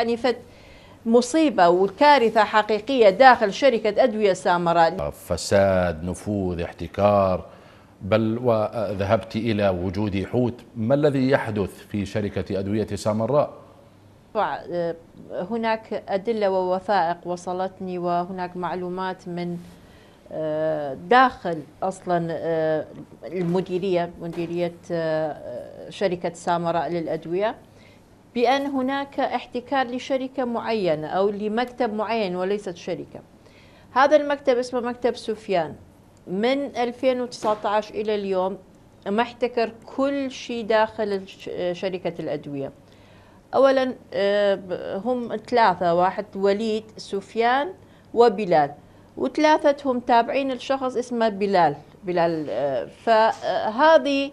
يعني فد مصيبة وكارثة حقيقية داخل شركة أدوية سامراء فساد نفوذ احتكار بل وذهبت إلى وجود حوت ما الذي يحدث في شركة أدوية سامراء؟ آه، هناك أدلة ووثائق وصلتني وهناك معلومات من آه، داخل أصلا آه، المديرية مديرية شركة سامراء للأدوية بأن هناك احتكار لشركة معينة أو لمكتب معين وليست شركة هذا المكتب اسمه مكتب سفيان من 2019 إلى اليوم ما احتكر كل شيء داخل شركة الأدوية أولا آه، هم ثلاثة واحد وليد سفيان وبلال وثلاثتهم تابعين الشخص اسمه بلال بلال آه، فهذه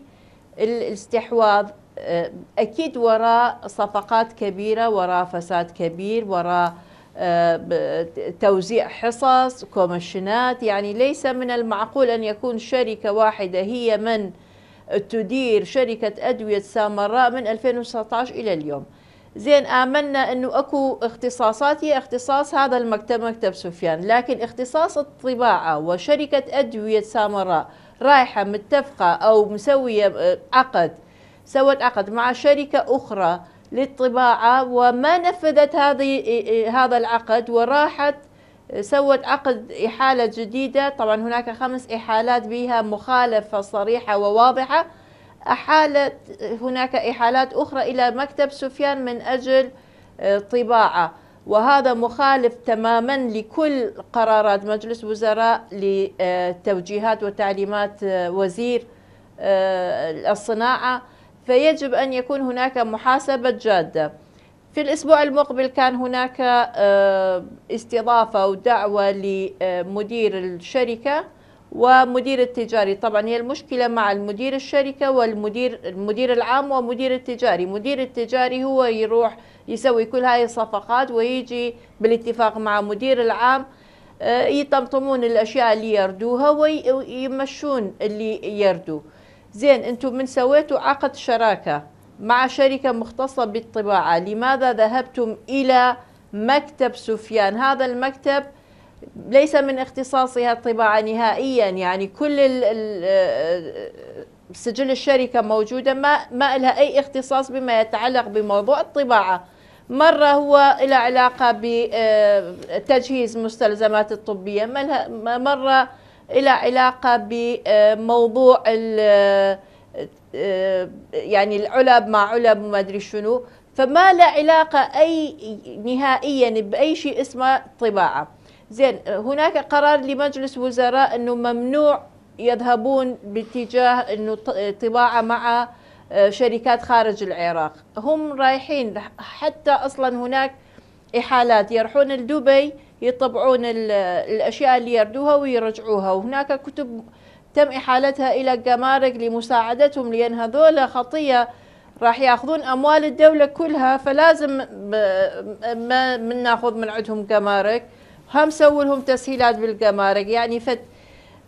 الاستحواذ أه، أكيد وراء صفقات كبيرة وراء فساد كبير وراء أه، توزيع حصص كوميشنات يعني ليس من المعقول أن يكون شركة واحدة هي من تدير شركة أدوية سامراء من 2019 إلى اليوم زين آمنا أنه أكو اختصاصات هي اختصاص هذا المكتب مكتب سفيان لكن اختصاص الطباعة وشركة أدوية سامراء رايحة متفقة أو مسوية أه، عقد سوت عقد مع شركة أخرى للطباعة وما نفذت هذه هذا العقد وراحت آه، سوت عقد إحالة جديدة طبعا هناك خمس إحالات بها مخالفة صريحة وواضحة أحالت هناك إحالات أخرى إلى مكتب سفيان من أجل آه، طباعة وهذا مخالف تماما لكل قرارات مجلس وزراء لتوجيهات وتعليمات آه، وزير الصناعة فيجب أن يكون هناك محاسبة جادة في الأسبوع المقبل كان هناك آه، استضافة ودعوة لمدير الشركة ومدير التجاري طبعا هي المشكلة مع المدير الشركة والمدير المدير العام ومدير التجاري مدير التجاري هو يروح يسوي كل هاي الصفقات ويجي بالاتفاق مع مدير العام آه، يطمطمون الأشياء اللي يردوها ويمشون اللي يردوه زين انتم من سويتوا عقد شراكه مع شركه مختصه بالطباعه لماذا ذهبتم الى مكتب سفيان هذا المكتب ليس من اختصاصها الطباعه نهائيا يعني كل سجل الشركه موجوده ما ما لها اي اختصاص بما يتعلق بموضوع الطباعه مرة هو إلى علاقة بتجهيز آه، مستلزمات الطبية مرة إلى علاقة بموضوع يعني العلب مع علب وما أدري شنو فما لا علاقة أي نهائيا بأي شيء اسمه طباعة زين هناك قرار لمجلس وزراء أنه ممنوع يذهبون باتجاه أنه طباعة مع شركات خارج العراق هم رايحين حتى أصلا هناك إحالات يروحون لدبي يطبعون الأشياء اللي يردوها ويرجعوها وهناك كتب تم إحالتها إلى الجمارك لمساعدتهم لأن هذول خطية راح ياخذون أموال الدولة كلها فلازم ما من ناخذ من عندهم جمارك هم سووا لهم تسهيلات بالجمارك يعني فت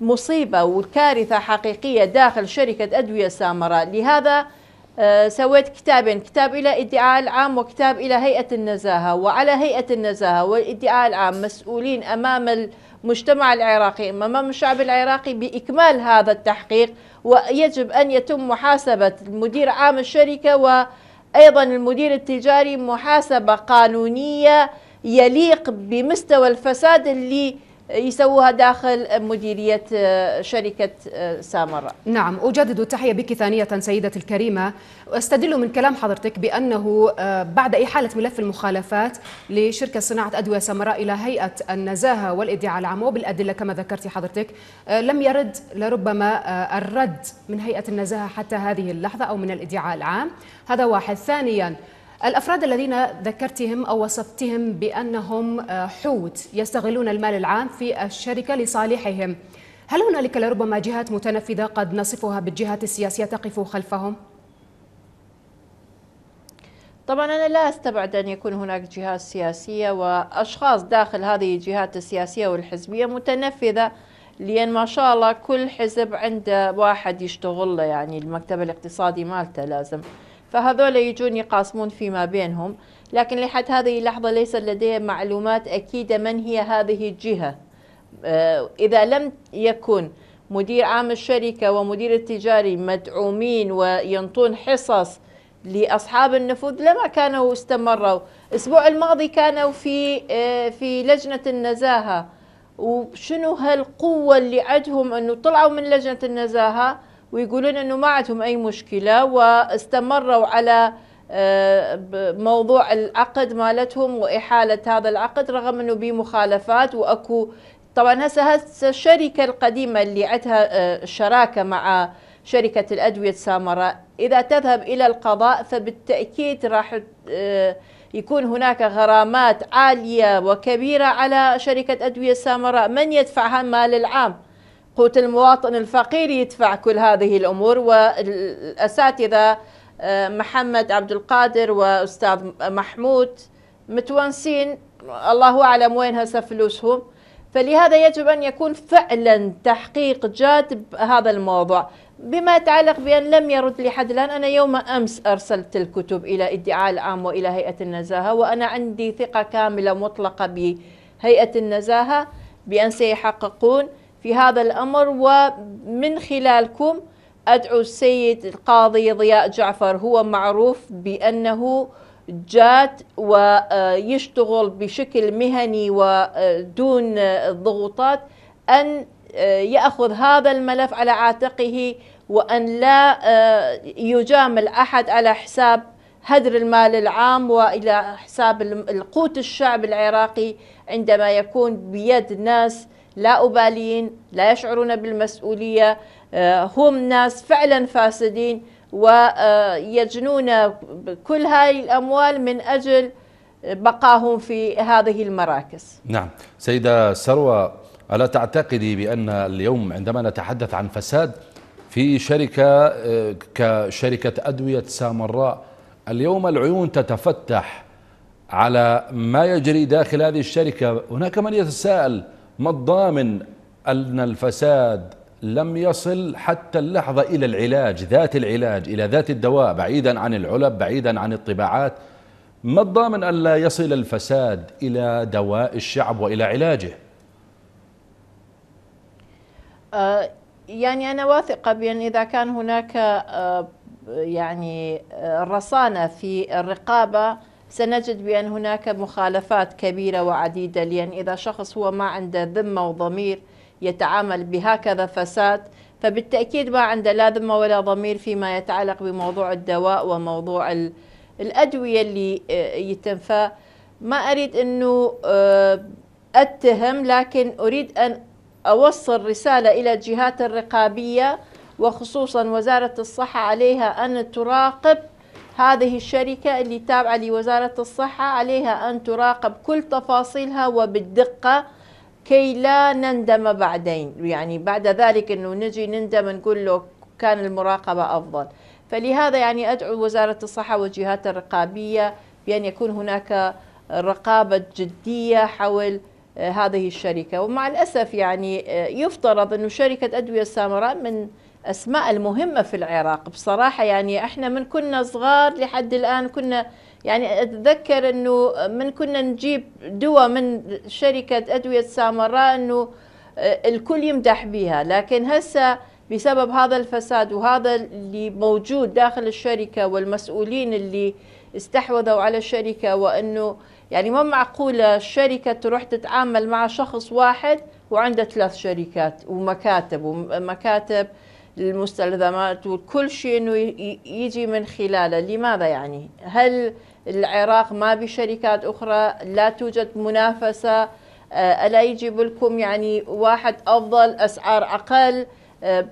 مصيبة وكارثة حقيقية داخل شركة أدوية سامراء لهذا آه، سويت كتابين كتاب إلى ادعاء العام وكتاب إلى هيئة النزاهة وعلى هيئة النزاهة والادعاء العام مسؤولين أمام المجتمع العراقي أمام الشعب العراقي بإكمال هذا التحقيق ويجب أن يتم محاسبة المدير عام الشركة وأيضا المدير التجاري محاسبة قانونية يليق بمستوى الفساد اللي يسووها داخل مديرية آه، شركة آه، سامراء نعم أجدد التحية بك ثانية سيدة الكريمة أستدل من كلام حضرتك بأنه آه، بعد إحالة ملف المخالفات لشركة صناعة أدوية سامراء إلى هيئة النزاهة والإدعاء العام وبالأدلة كما ذكرت حضرتك لم يرد لربما الرد من هيئة النزاهة حتى هذه اللحظة أو من الإدعاء العام هذا واحد ثانيا الأفراد الذين ذكرتهم أو وصفتهم بأنهم آه، حوت يستغلون المال العام في الشركة لصالحهم هل هنالك لربما جهات متنفذة قد نصفها بالجهات السياسية تقف خلفهم؟ طبعا أنا لا أستبعد أن يكون هناك جهات سياسية وأشخاص داخل هذه الجهات السياسية والحزبية متنفذة لأن ما شاء الله كل حزب عنده واحد يشتغل له يعني المكتب الاقتصادي مالته لازم فهذول يجون يقاسمون فيما بينهم لكن لحد هذه اللحظة ليس لديهم معلومات أكيدة من هي هذه الجهة آه، إذا لم يكن مدير عام الشركة ومدير التجاري مدعومين وينطون حصص لأصحاب النفوذ لما كانوا استمروا الأسبوع الماضي كانوا في آه، في لجنة النزاهة وشنو هالقوة اللي عندهم أنه طلعوا من لجنة النزاهة ويقولون انه ما عندهم اي مشكله واستمروا على آه، موضوع العقد مالتهم واحاله هذا العقد رغم انه مخالفات واكو طبعا هسه هسه الشركه القديمه اللي عندها آه، شراكه مع شركه الادويه سامراء اذا تذهب الى القضاء فبالتاكيد راح آه، يكون هناك غرامات عاليه وكبيره على شركه ادويه سامراء من يدفعها مال العام قوت المواطن الفقير يدفع كل هذه الأمور والأساتذة آه، محمد عبد القادر وأستاذ محمود متونسين الله أعلم وين هسه فلوسهم فلهذا يجب أن يكون فعلا تحقيق جاد بهذا الموضوع بما يتعلق بأن لم يرد لي حد الآن أنا يوم أمس أرسلت الكتب إلى ادعاء العام وإلى هيئة النزاهة وأنا عندي ثقة كاملة مطلقة بهيئة النزاهة بأن سيحققون في هذا الأمر ومن خلالكم أدعو السيد القاضي ضياء جعفر هو معروف بأنه جاد ويشتغل بشكل مهني ودون الضغوطات أن يأخذ هذا الملف على عاتقه وأن لا يجامل أحد على حساب هدر المال العام والى حساب القوت الشعب العراقي عندما يكون بيد ناس لا أباليين لا يشعرون بالمسؤولية آه، هم ناس فعلا فاسدين ويجنون كل هاي الأموال من أجل بقاهم في هذه المراكز نعم سيدة سروة ألا تعتقدي بأن اليوم عندما نتحدث عن فساد في شركة آه، كشركة أدوية سامراء اليوم العيون تتفتح على ما يجري داخل هذه الشركة هناك من يتساءل ما الضامن أن الفساد لم يصل حتى اللحظة إلى العلاج ذات العلاج إلى ذات الدواء بعيدا عن العلب بعيدا عن الطباعات ما الضامن أن لا يصل الفساد إلى دواء الشعب وإلى علاجه آه، يعني أنا واثقة بأن إذا كان هناك آه، يعني آه، رصانة في الرقابة سنجد بأن هناك مخالفات كبيرة وعديدة لأن إذا شخص هو ما عنده ذمة وضمير يتعامل بهكذا فساد فبالتأكيد ما عنده لا ذمة ولا ضمير فيما يتعلق بموضوع الدواء وموضوع الأدوية اللي آه، يتم ما أريد أنه آه، أتهم لكن أريد أن أوصل رسالة إلى الجهات الرقابية وخصوصا وزارة الصحة عليها أن تراقب هذه الشركة اللي تابعة لوزارة الصحة عليها أن تراقب كل تفاصيلها وبالدقة كي لا نندم بعدين يعني بعد ذلك أنه نجي نندم نقول له كان المراقبة أفضل فلهذا يعني أدعو وزارة الصحة والجهات الرقابية بأن يكون هناك رقابة جدية حول آه، هذه الشركة ومع الأسف يعني آه، يفترض أن شركة أدوية السامراء من الأسماء المهمة في العراق بصراحة يعني احنا من كنا صغار لحد الآن كنا يعني أتذكر أنه من كنا نجيب دواء من شركة أدوية سامراء أنه آه، الكل يمدح بها لكن هسه بسبب هذا الفساد وهذا اللي موجود داخل الشركة والمسؤولين اللي استحوذوا على الشركة وأنه يعني ما معقولة الشركة تروح تتعامل مع شخص واحد وعنده ثلاث شركات ومكاتب ومكاتب المستلزمات وكل شيء انه يجي من خلاله لماذا يعني هل العراق ما بشركات اخرى لا توجد منافسه آه، الا يجيب لكم يعني واحد افضل اسعار اقل آه،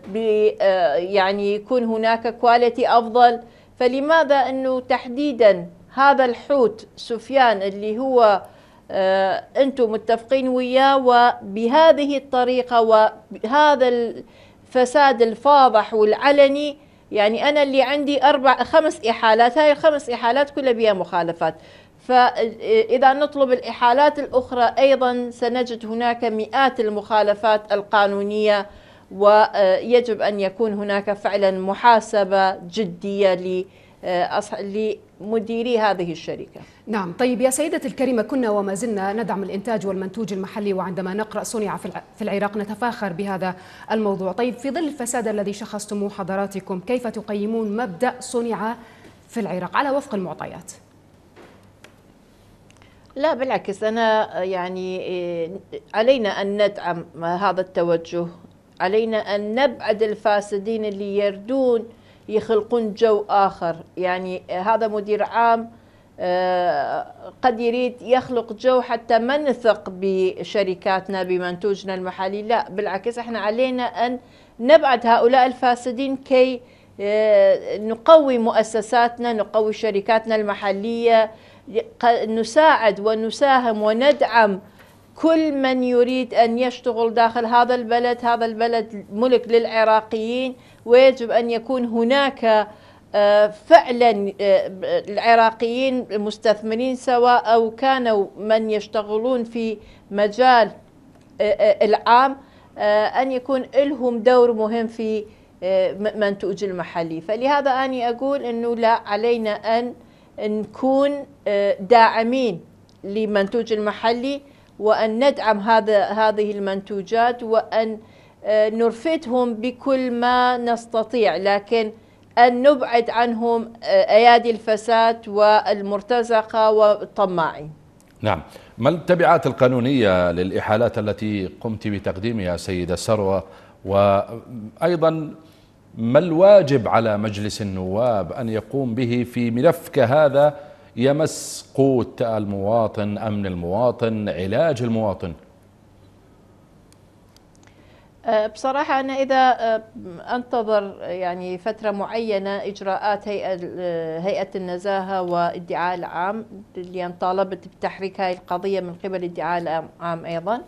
آه، يعني يكون هناك كواليتي افضل فلماذا انه تحديدا هذا الحوت سفيان اللي هو انتم متفقين وياه وبهذه الطريقه وهذا الفساد الفاضح والعلني يعني أنا اللي عندي أربع خمس إحالات هاي الخمس إحالات كلها بها مخالفات فإذا نطلب الإحالات الأخرى أيضا سنجد هناك مئات المخالفات القانونية ويجب أن يكون هناك فعلا محاسبة جدية آه، لمديري هذه الشركة نعم طيب يا سيدة الكريمة كنا وما زلنا ندعم الإنتاج والمنتوج المحلي وعندما نقرأ صنع في العراق نتفاخر بهذا الموضوع طيب في ظل الفساد الذي شخصتموه حضراتكم كيف تقيمون مبدأ صنع في العراق على وفق المعطيات؟ لا بالعكس أنا يعني آه، علينا أن ندعم هذا التوجه علينا أن نبعد الفاسدين اللي يردون يخلقون جو آخر يعني آه، هذا مدير عام آه، قد يريد يخلق جو حتى ما نثق بشركاتنا بمنتوجنا المحلي لا بالعكس احنا علينا أن نبعد هؤلاء الفاسدين كي آه، نقوي مؤسساتنا نقوي شركاتنا المحلية نساعد ونساهم وندعم كل من يريد أن يشتغل داخل هذا البلد هذا البلد ملك للعراقيين ويجب أن يكون هناك آه، فعلا آه، العراقيين المستثمرين سواء أو كانوا من يشتغلون في مجال آه، العام أن يكون لهم دور مهم في منتوج المحلي فلهذا أني أقول أنه لا علينا أن نكون داعمين لمنتوج المحلي وأن ندعم هذا هذه المنتوجات وأن آه، نرفدهم بكل ما نستطيع لكن أن نبعد عنهم آه، أيادي الفساد والمرتزقة والطماعين نعم ما التبعات القانونية للإحالات التي قمت بتقديمها سيدة سروة وأيضا ما الواجب على مجلس النواب أن يقوم به في ملف كهذا يمس قوت المواطن أمن المواطن علاج المواطن أه، بصراحة أنا إذا أه، أنتظر يعني فترة معينة إجراءات هيئة, أه، هيئة النزاهة والادعاء العام اللي طالبت بتحريك هاي القضية من قبل الدعاء العام أيضا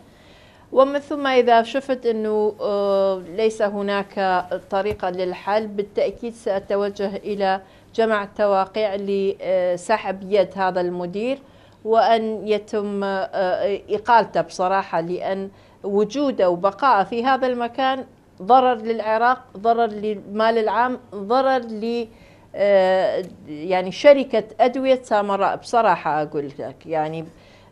ومن ثم إذا شفت أنه ليس هناك طريقة للحل بالتأكيد سأتوجه إلى جمع التواقيع لسحب يد هذا المدير وأن يتم آه، إقالته بصراحة لأن وجوده وبقائه في هذا المكان ضرر للعراق ضرر للمال العام ضرر ل آه، يعني شركة أدوية سامراء بصراحة أقول لك يعني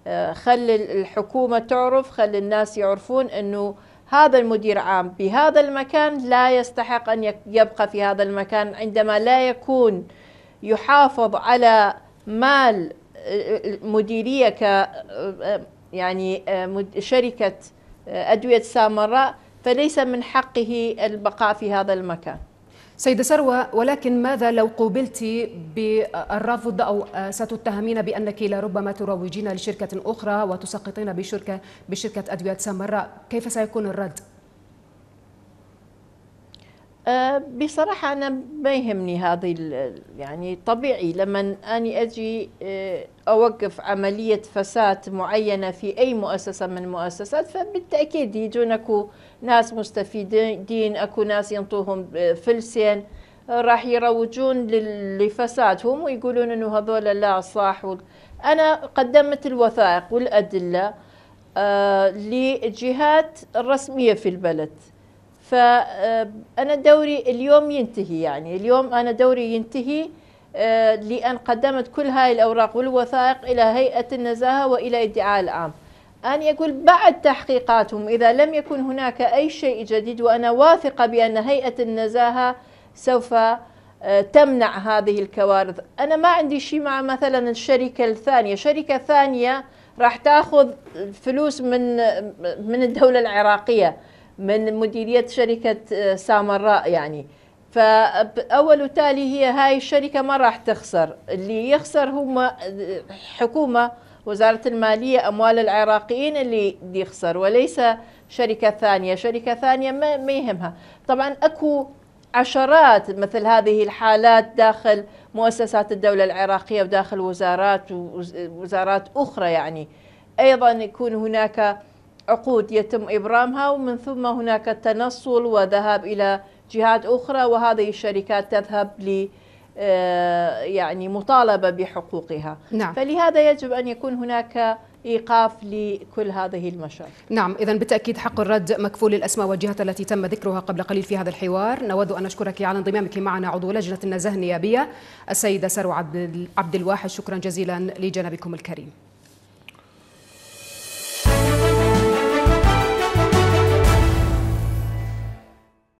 آه، خل الحكومة تعرف خل الناس يعرفون أنه هذا المدير عام بهذا المكان لا يستحق أن يبقى في هذا المكان عندما لا يكون يحافظ على مال آه، آه، مديرية ك آه، يعني شركة أدوية سامراء فليس من حقه البقاء في هذا المكان سيدة سروى ولكن ماذا لو قوبلت بالرفض أو ستتهمين بأنك لربما تروجين لشركة أخرى وتسقطين بشركة, بشركة أدوية سامراء كيف سيكون الرد؟ آه، بصراحة أنا ما يهمني هذه يعني طبيعي لما أني أجي آه، أوقف عملية فساد معينة في أي مؤسسة من المؤسسات فبالتأكيد يجون أكو ناس مستفيدين أكو ناس ينطوهم فلسين آه، راح يروجون لفسادهم ويقولون انه هذول لا صح انا قدمت الوثائق والادله لجهات الرسميه في البلد فأنا آه، دوري اليوم ينتهي يعني اليوم أنا دوري ينتهي آه، لأن قدمت كل هاي الأوراق والوثائق إلى هيئة النزاهة وإلى ادعاء العام أن يقول بعد تحقيقاتهم إذا لم يكن هناك أي شيء جديد وأنا واثقة بأن هيئة النزاهة سوف آه، تمنع هذه الكوارث أنا ما عندي شيء مع مثلا الشركة الثانية شركة ثانية راح تاخذ فلوس من من الدولة العراقية من مديرية شركة آه، سامراء يعني فأول وتالي هي هاي الشركة ما راح تخسر اللي يخسر هم آه، حكومة وزارة المالية أموال العراقيين اللي يخسر وليس شركة ثانية شركة ثانية ما يهمها طبعا أكو عشرات مثل هذه الحالات داخل مؤسسات الدولة العراقية وداخل وزارات ووزارات أخرى يعني أيضا يكون هناك عقود يتم إبرامها ومن ثم هناك التنصل وذهاب إلى جهات أخرى وهذه الشركات تذهب ل آه، يعني مطالبة بحقوقها نعم. فلهذا يجب أن يكون هناك ايقاف لكل هذه المشاكل. نعم، اذا بالتاكيد حق الرد مكفول الاسماء والجهات التي تم ذكرها قبل قليل في هذا الحوار، نود ان نشكرك على انضمامك معنا عضو لجنه النزاهه النيابيه السيده سارو عبد الواحد، شكرا جزيلا لجنابكم الكريم.